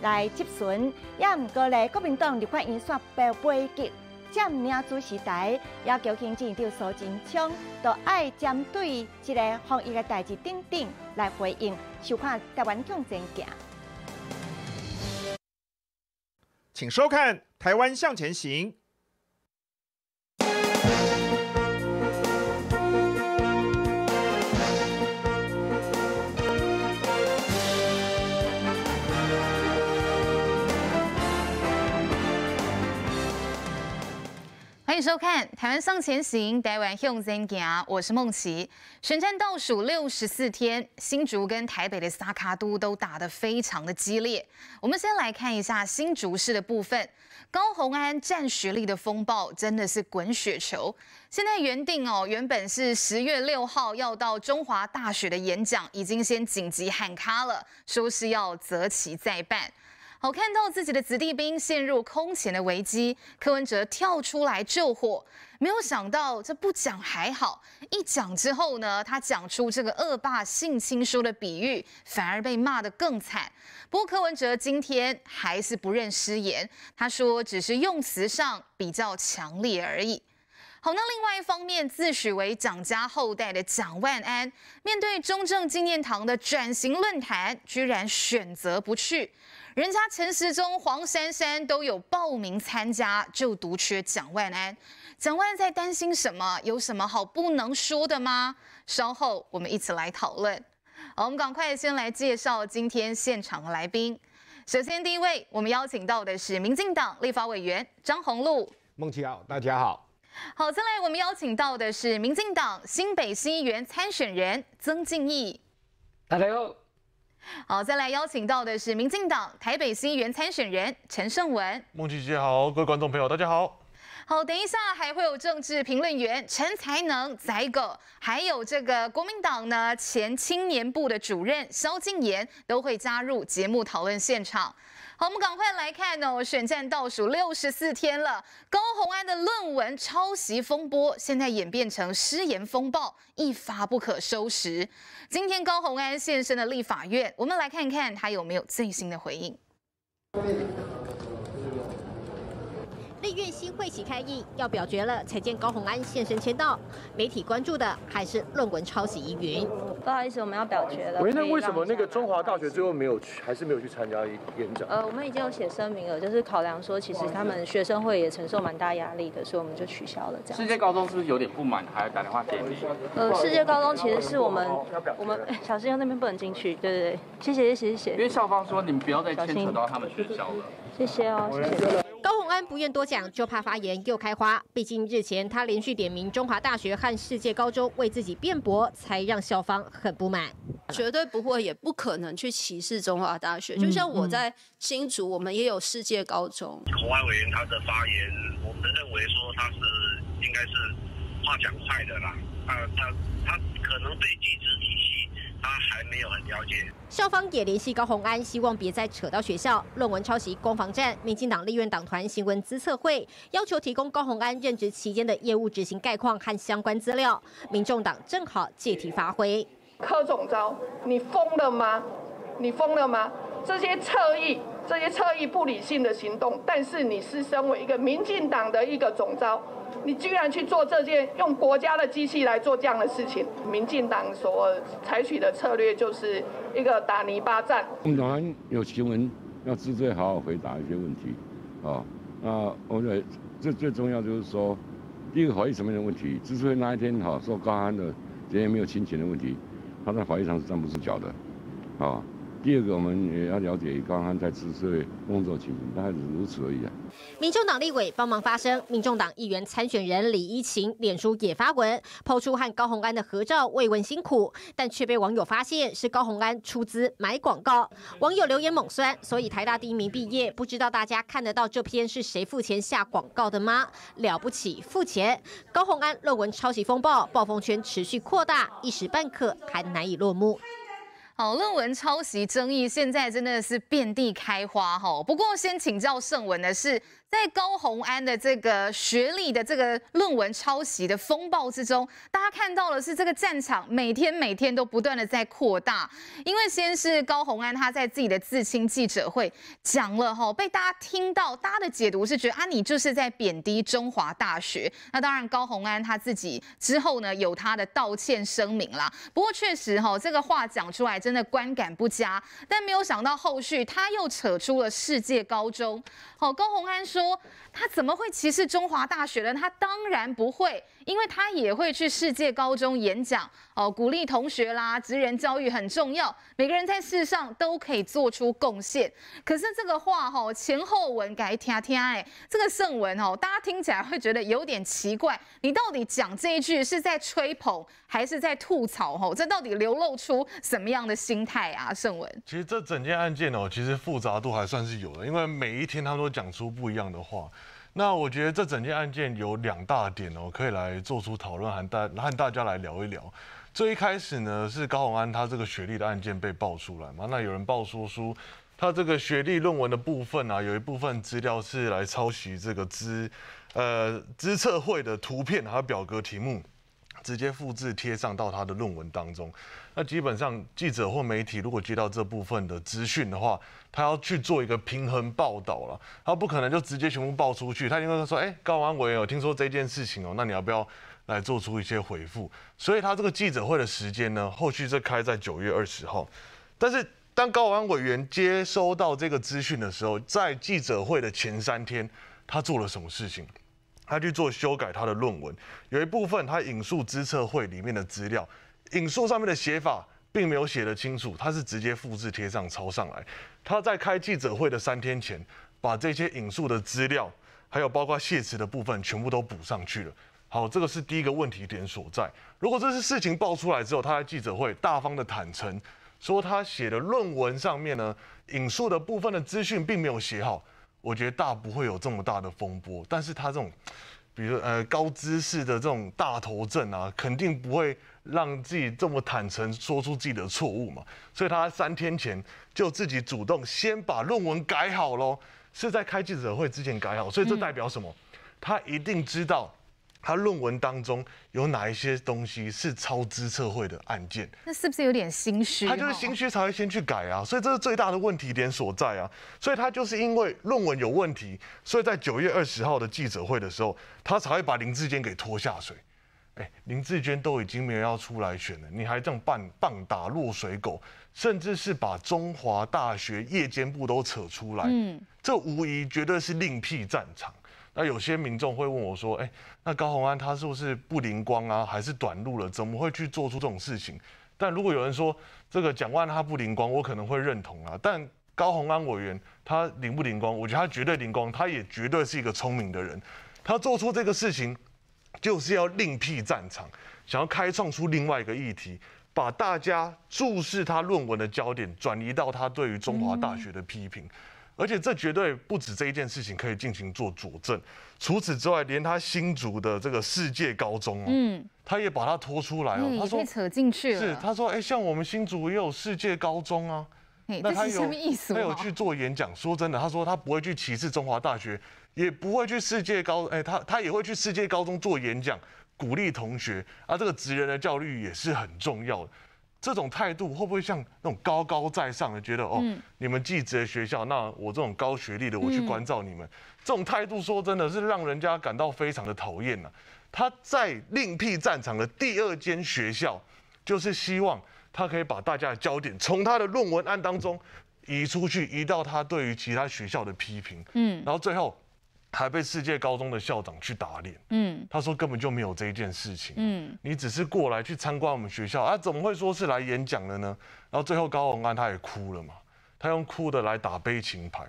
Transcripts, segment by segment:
来接存，也毋过咧，国民党就看因耍被背击，占领主时代，也求行政长苏贞昌都爱针对即个防疫个代志等等来回应，就看台湾向前行。请收看《台湾向前行》。收看台湾向前行，台湾好声音啊！我是梦琪。选战倒数六十四天，新竹跟台北的萨卡都都打得非常的激烈。我们先来看一下新竹市的部分，高红安战学力的风暴真的是滚雪球。现在原定哦，原本是十月六号要到中华大学的演讲，已经先紧急喊卡了，说是要择期再办。好看到自己的子弟兵陷入空前的危机，柯文哲跳出来救火，没有想到这不讲还好，一讲之后呢，他讲出这个恶霸性侵书的比喻，反而被骂得更惨。不过柯文哲今天还是不认失言，他说只是用词上比较强烈而已。好，那另外一方面，自诩为蒋家后代的蒋万安，面对中正纪念堂的转型论坛，居然选择不去。人家陈时中、黄珊珊都有报名参加，就独缺蒋万安。蒋万安在担心什么？有什么好不能说的吗？稍后我们一起来讨论。好，我们赶快先来介绍今天现场来宾。首先第一位，我们邀请到的是民进党立法委员张宏禄、孟琪浩，大家好。好，再来我们邀请到的是民进党新北议员参选人曾敬义，大家好。好，再来邀请到的是民进党台北新元参选人陈胜文，孟琪姐姐好，各位观众朋友大家好。好，等一下还会有政治评论员陈才能、宰狗，还有这个国民党呢前青年部的主任萧敬言都会加入节目讨论现场。好，我们赶快来看呢，选战倒数六十四天了，高洪安的论文抄袭风波，现在演变成失言风暴，一发不可收拾。今天高洪安现身的立法院，我们来看看他有没有最新的回应。立院新会期开议，要表决了，才见高宏安现身签到。媒体关注的还是论文抄袭疑云。不好意思，我们要表决了。喂，那为什么那个中华大学最后没有去，还是没有去参加演讲？呃，我们已经有写声明了，就是考量说，其实他们学生会也承受蛮大压力的，所以我们就取消了这样。世界高中是不是有点不满，还打电话给你？呃，世界高中其实是我们，我们小师兄那边不能进去，对对对，谢谢谢谢谢谢。因为校方说你们不要再牵扯到他们学校了。谢谢哦，谢谢。高鸿安不愿多讲，就怕发言又开花。毕竟日前他连续点名中华大学和世界高中为自己辩驳，才让校方很不满。绝对不会，也不可能去歧视中华大学。就像我在新竹，我们也有世界高中。洪安委员他的发言，我们认为说他是应该是话讲快的啦，他他他可能对句子体系。他还没有很了解，校方也联系高洪安，希望别再扯到学校论文抄袭、攻防战。民进党立院党团新闻资策会要求提供高洪安任职期间的业务执行概况和相关资料。民众党正好借题发挥，柯总招，你疯了吗？你疯了吗？这些侧翼，这些侧翼不理性的行动，但是你是身为一个民进党的一个总召。你居然去做这件用国家的机器来做这样的事情，民进党所采取的策略就是一个打泥巴战。我们当然有新闻，要资罪，好好回答一些问题，啊，那我得这最重要就是说，第一个怀疑什么样的问题？资以那一天哈说高安的，人对没有亲情的问题，他在法律上是站不住脚的，啊，第二个我们也要了解高安在资政工作情形，概是如此而已啊。民众党立委帮忙发声，民众党议员参选人李依琴脸书也发文，抛出和高宏安的合照慰问辛苦，但却被网友发现是高宏安出资买广告，网友留言猛酸。所以台大第一名毕业，不知道大家看得到这篇是谁付钱下广告的吗？了不起付钱，高宏安论文抄袭风暴，暴风圈持续扩大，一时半刻还难以落幕。好，论文抄袭争议现在真的是遍地开花哈。不过先请教盛文的是，在高洪安的这个学历的这个论文抄袭的风暴之中，大家看到的是这个战场每天每天都不断的在扩大，因为先是高洪安他在自己的自清记者会讲了哈，被大家听到，大家的解读是觉得啊你就是在贬低中华大学。那当然高洪安他自己之后呢有他的道歉声明啦。不过确实哈，这个话讲出来真。真的观感不佳，但没有想到后续他又扯出了世界高中。好，高鸿安说他怎么会歧视中华大学呢？他当然不会。因为他也会去世界高中演讲哦，鼓励同学啦，职人教育很重要，每个人在世上都可以做出贡献。可是这个话哈，前后文改听听哎，这个圣文哦，大家听起来会觉得有点奇怪。你到底讲这一句是在吹捧还是在吐槽？哈，这到底流露出什么样的心态啊，圣文？其实这整件案件哦，其实复杂度还算是有的，因为每一天他都讲出不一样的话。那我觉得这整件案件有两大点哦，可以来做出讨论，和大和大家来聊一聊。最一开始呢，是高洪安他这个学历的案件被爆出来嘛？那有人爆说说，他这个学历论文的部分啊，有一部分资料是来抄袭这个资，呃，资测会的图片还有表格题目。直接复制贴上到他的论文当中，那基本上记者或媒体如果接到这部分的资讯的话，他要去做一个平衡报道了，他不可能就直接全部报出去。他就会说：“哎，高安委员，有听说这件事情哦？那你要不要来做出一些回复？”所以他这个记者会的时间呢，后续是开在九月二十号。但是当高安委员接收到这个资讯的时候，在记者会的前三天，他做了什么事情？他去做修改他的论文，有一部分他引述知测会里面的资料，引述上面的写法并没有写得清楚，他是直接复制贴上抄上来。他在开记者会的三天前，把这些引述的资料，还有包括谢词的部分，全部都补上去了。好，这个是第一个问题点所在。如果这次事情爆出来之后，他在记者会大方的坦诚，说他写的论文上面呢，引述的部分的资讯并没有写好。我觉得大不会有这么大的风波，但是他这种，比如呃高姿识的这种大头阵啊，肯定不会让自己这么坦诚说出自己的错误嘛，所以他三天前就自己主动先把论文改好咯，是在开记者会之前改好，所以这代表什么？他一定知道。他论文当中有哪一些东西是超支撤绘的案件？那是不是有点心虚？他就是心虚才会先去改啊，所以这是最大的问题点所在啊。所以他就是因为论文有问题，所以在九月二十号的记者会的时候，他才会把林志坚给拖下水。哎，林志坚都已经没有要出来选了，你还这样棒棒打落水狗，甚至是把中华大学夜间部都扯出来，嗯，这无疑绝对是另辟战场。那有些民众会问我说：“哎，那高鸿安他是不是不灵光啊？还是短路了？怎么会去做出这种事情？”但如果有人说这个蒋万他不灵光，我可能会认同啊。但高鸿安委员他灵不灵光？我觉得他绝对灵光，他也绝对是一个聪明的人。他做出这个事情，就是要另辟战场，想要开创出另外一个议题，把大家注视他论文的焦点转移到他对于中华大学的批评。而且这绝对不止这一件事情可以进行做佐证，除此之外，连他新竹的这个世界高中，嗯，他也把他拖出来哦，他说扯进去了。是，他说，哎，像我们新竹也有世界高中啊。那他有，他有去做演讲。说真的，他说他不会去歧视中华大学，也不会去世界高。哎，他他也会去世界高中做演讲，鼓励同学。啊，这个职员的教育也是很重要的。这种态度会不会像那种高高在上的，觉得哦，你们既职的学校，那我这种高学历的我去关照你们？这种态度说真的是让人家感到非常的讨厌了。他在另辟战场的第二间学校，就是希望他可以把大家的焦点从他的论文案当中移出去，移到他对于其他学校的批评。嗯，然后最后。还被世界高中的校长去打脸，嗯，他说根本就没有这一件事情，嗯，你只是过来去参观我们学校，啊，怎么会说是来演讲的呢？然后最后高宏安他也哭了嘛，他用哭的来打悲情牌，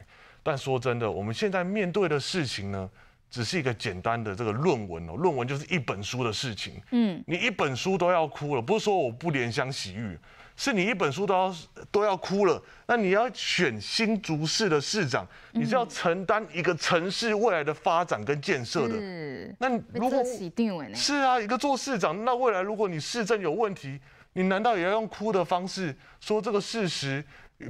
但说真的，我们现在面对的事情呢，只是一个简单的这个论文哦，论文就是一本书的事情，嗯，你一本书都要哭了，不是说我不怜香惜玉。是你一本书都要都要哭了，那你要选新竹市的市长，你是要承担一个城市未来的发展跟建设的。是。那如果，是啊，一个做市长，那未来如果你市政有问题，你难道也要用哭的方式说这个事实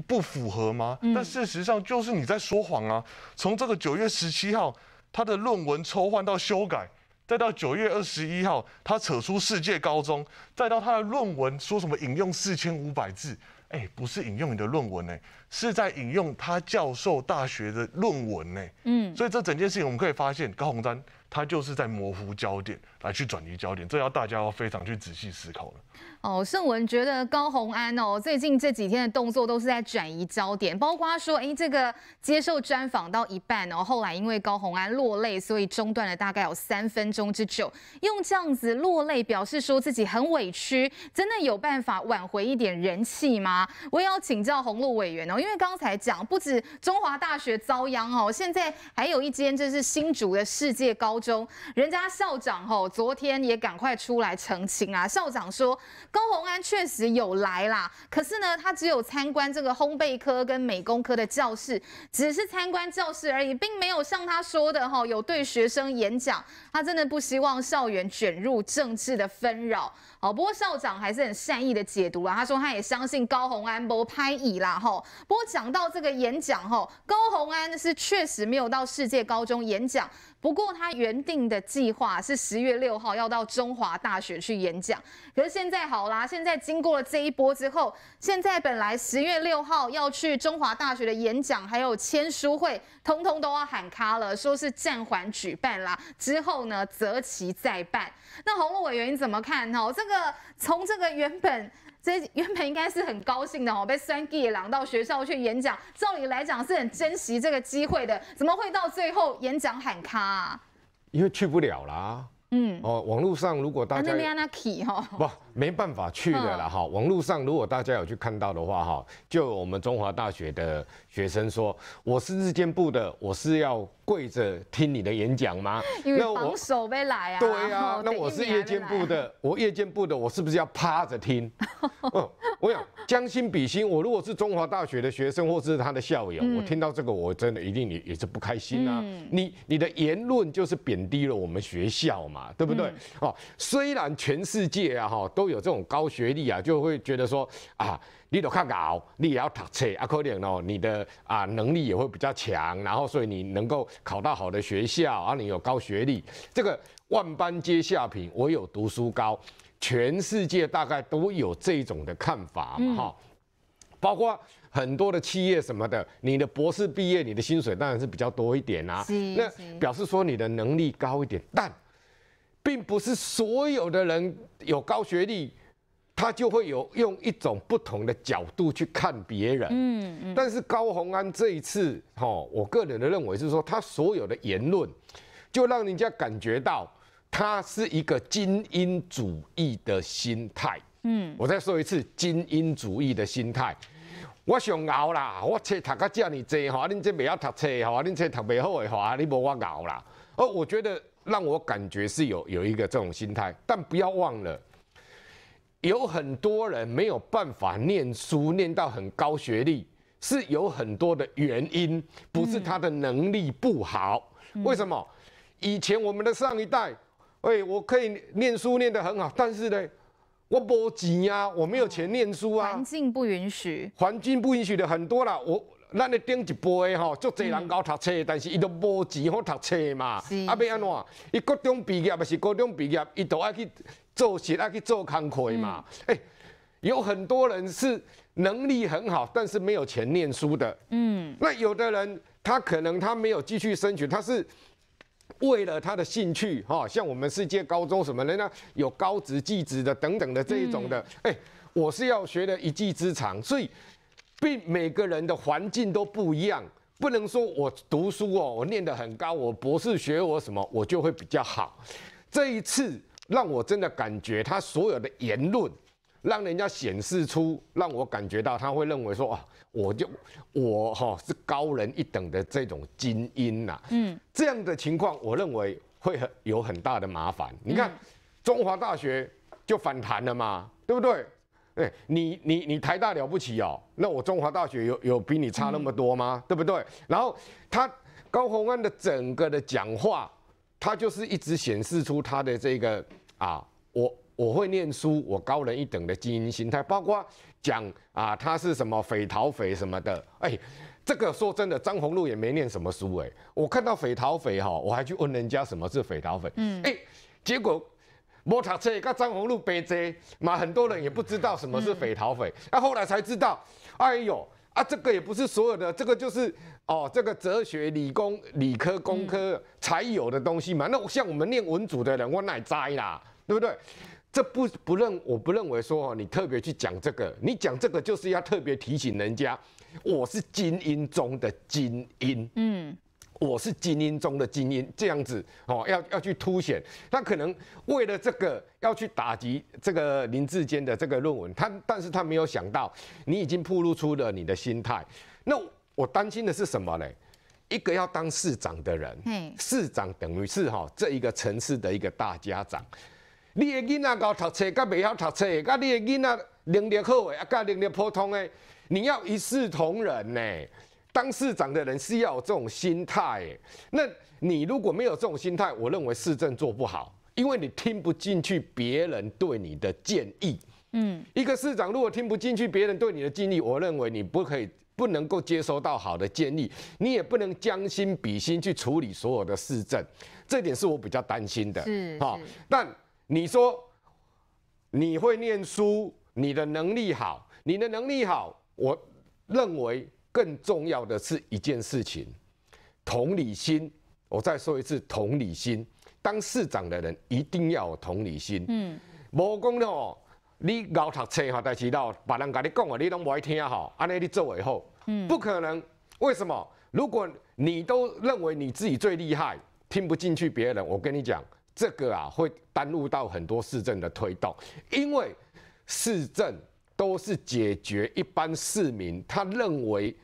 不符合吗？但事实上就是你在说谎啊！从这个九月十七号，他的论文抽换到修改。再到九月二十一号，他扯出世界高中，再到他的论文说什么引用四千五百字，哎，不是引用你的论文呢，是在引用他教授大学的论文呢。嗯，所以这整件事情我们可以发现，高鸿丹。他就是在模糊焦点，来去转移焦点，这要大家要非常去仔细思考了。哦，盛文觉得高宏安哦，最近这几天的动作都是在转移焦点，包括说，哎，这个接受专访到一半哦，后来因为高宏安落泪，所以中断了大概有三分钟之久，用这样子落泪表示说自己很委屈，真的有办法挽回一点人气吗？我也要请教洪路委员哦，因为刚才讲不止中华大学遭殃哦，现在还有一间就是新竹的世界高。中人家校长吼，昨天也赶快出来澄清啊。校长说，高鸿安确实有来啦，可是呢，他只有参观这个烘焙科跟美工科的教室，只是参观教室而已，并没有像他说的吼，有对学生演讲。他真的不希望校园卷入政治的纷扰。好，不过校长还是很善意的解读啦。他说他也相信高洪安不拍椅啦。吼，不过讲到这个演讲吼，高洪安是确实没有到世界高中演讲。不过他原定的计划是十月六号要到中华大学去演讲。可是现在好啦，现在经过了这一波之后，现在本来十月六号要去中华大学的演讲还有签书会，通通都要喊卡了，说是暂缓举办啦。之后呢择期再办。那洪罗委员你怎么看？吼，这个。个从这个原本这原本应该是很高兴的哦，被三 G 朗到学校去演讲，照理来讲是很珍惜这个机会的，怎么会到最后演讲喊卡？因为去不了啦。嗯，哦，网络上如果大家不没办法去的了哈，网络上如果大家有去看到的话哈，就我们中华大学的学生说，我是日间部的，我是要。跪着听你的演讲吗？那我守被来啊。对呀，那我是夜间部的，我夜间部的，我是不是要趴着听？我想将心比心，我如果是中华大学的学生或是他的校友，我听到这个，我真的一定也也是不开心啊。你你的言论就是贬低了我们学校嘛，对不对？哦，虽然全世界啊哈都有这种高学历啊，就会觉得说啊。你都看搞，你也要读册啊！可能哦，你的啊能力也会比较强，然后所以你能够考到好的学校，啊，你有高学历，这个万般皆下品，我有读书高，全世界大概都有这种的看法嘛哈。包括很多的企业什么的，你的博士毕业，你的薪水当然是比较多一点啊。那表示说你的能力高一点，但并不是所有的人有高学历。他就会有用一种不同的角度去看别人。嗯，但是高鸿安这一次，哈，我个人的认为是说，他所有的言论，就让人家感觉到他是一个精英主义的心态。嗯，我再说一次，精英主义的心态。我想熬啦，我这读到这尼济吼，恁这未晓读册吼，恁这读袂好的吼，你无我熬啦。而我觉得让我感觉是有有一个这种心态，但不要忘了。有很多人没有办法念书，念到很高学历，是有很多的原因，不是他的能力不好。为什么？以前我们的上一代，哎，我可以念书念得很好，但是呢，我无钱啊，我没有钱念书啊，环境不允许，环境不允许的很多啦，我，咱的顶一辈哈，足侪人搞读册，但是伊都无钱好读册嘛，啊，要安怎？伊高中毕业也是高中毕业，伊都爱去。做其他去做康辉嘛？哎，有很多人是能力很好，但是没有钱念书的。嗯，那有的人他可能他没有继续升学，他是为了他的兴趣哈。像我们世界高中什么，人家有高职、技职的等等的这一种的。哎，我是要学的一技之长，所以并每个人的环境都不一样，不能说我读书哦，我念的很高，我博士学我什么，我就会比较好。这一次。让我真的感觉他所有的言论，让人家显示出，让我感觉到他会认为说啊，我就我哈是高人一等的这种精英呐。嗯，这样的情况，我认为会很有很大的麻烦。你看，中华大学就反弹了嘛，对不对？哎，你你你台大了不起哦，那我中华大学有有比你差那么多吗？对不对？然后他高宏安的整个的讲话，他就是一直显示出他的这个。啊，我我会念书，我高人一等的精英心态，包括讲啊，他是什么匪逃匪什么的，哎，这个说真的，张宏禄也没念什么书哎，我看到匪逃匪哈，我还去问人家什么是匪逃匪，嗯，哎，结果摩托车跟张宏禄背追嘛，很多人也不知道什么是匪逃匪，那后来才知道，哎呦，啊，这个也不是所有的，这个就是哦，这个哲学、理工、理科、工科才有的东西嘛，那像我们念文组的人，我乃栽啦。对不对？这不不认，我不认为说哦，你特别去讲这个，你讲这个就是要特别提醒人家，我是精英中的精英，嗯，我是精英中的精英，这样子哦，要要去凸显。他可能为了这个要去打击这个林志坚的这个论文，他但是他没有想到你已经暴露出了你的心态。那我担心的是什么呢？一个要当市长的人，市长等于是哈这一个城市的一个大家长。你的囡仔会读册，甲未晓读册，甲你的囡仔能力好诶，啊，甲能力普通诶，你要一视同仁呢。当市长的人是要有这种心态。那你如果没有这种心态，我认为市政做不好，因为你听不进去别人对你的建议。嗯，一个市长如果听不进去别人对你的建议，我认为你不可以不能够接收到好的建议，你也不能将心比心去处理所有的市政。这点是我比较担心的。嗯，哈，但。你说你会念书，你的能力好，你的能力好。我认为更重要的是一件事情，同理心。我再说一次，同理心。当市长的人一定要有同理心。嗯。无讲哦，你熬读册哈，但是到别人跟你讲啊，你拢不爱听哈，安尼你做也后，嗯。不可能。为什么？如果你都认为你自己最厉害，听不进去别人，我跟你讲。这个啊，会耽误到很多市政的推动，因为市政都是解决一般市民他认为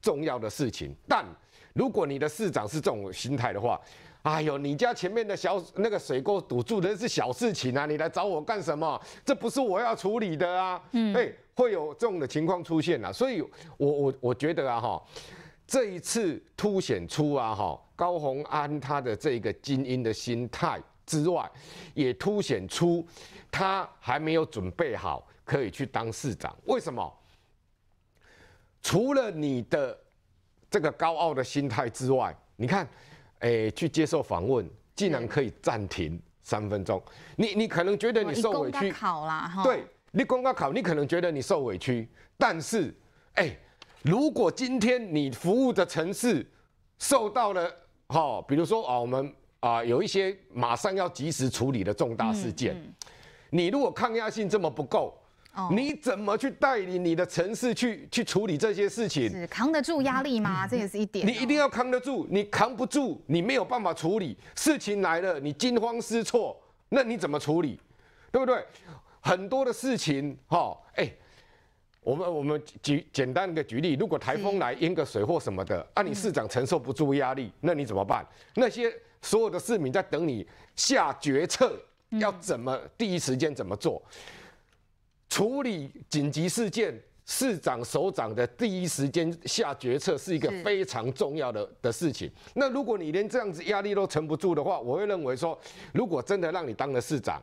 重要的事情。但如果你的市长是这种心态的话，哎呦，你家前面的小那个水沟堵住的是小事情啊，你来找我干什么？这不是我要处理的啊。嗯，哎，会有这种的情况出现啊。所以，我我我觉得啊，哈，这一次凸显出啊，哈。高宏安他的这个精英的心态之外，也凸显出他还没有准备好可以去当市长。为什么？除了你的这个高傲的心态之外，你看，诶，去接受访问竟然可以暂停三分钟，你你可能觉得你受委屈考啦对，你公高考你可能觉得你受委屈，但是，哎，如果今天你服务的城市受到了好，比如说啊，我们啊有一些马上要及时处理的重大事件，你如果抗压性这么不够，你怎么去带领你的城市去去处理这些事情？是扛得住压力吗？这也是一点。你一定要扛得住，你扛不住，你没有办法处理事情来了，你惊慌失措，那你怎么处理？对不对？很多的事情，哈，哎。我们我们举简单的举例，如果台风来淹个水或什么的，啊，你市长承受不住压力，那你怎么办？那些所有的市民在等你下决策，要怎么第一时间怎么做处理紧急事件？市长首长的第一时间下决策是一个非常重要的的事情。那如果你连这样子压力都撑不住的话，我会认为说，如果真的让你当了市长。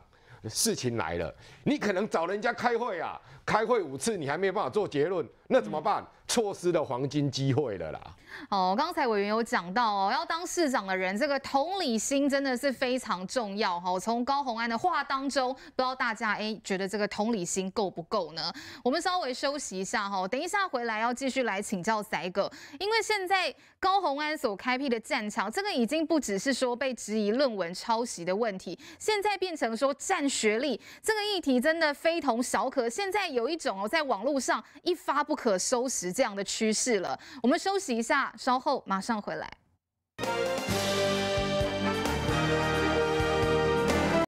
事情来了，你可能找人家开会啊，开会五次你还没有办法做结论，那怎么办？错失的黄金机会了啦！哦，刚才委员有讲到哦，要当市长的人，这个同理心真的是非常重要。哈，从高鸿安的话当中，不知道大家哎，觉得这个同理心够不够呢？我们稍微休息一下哈，等一下回来要继续来请教仔哥，因为现在高鸿安所开辟的战场，这个已经不只是说被质疑论文抄袭的问题，现在变成说占学历这个议题，真的非同小可。现在有一种哦，在网络上一发不可收拾。这样的趋势了，我们休息一下，稍后马上回来。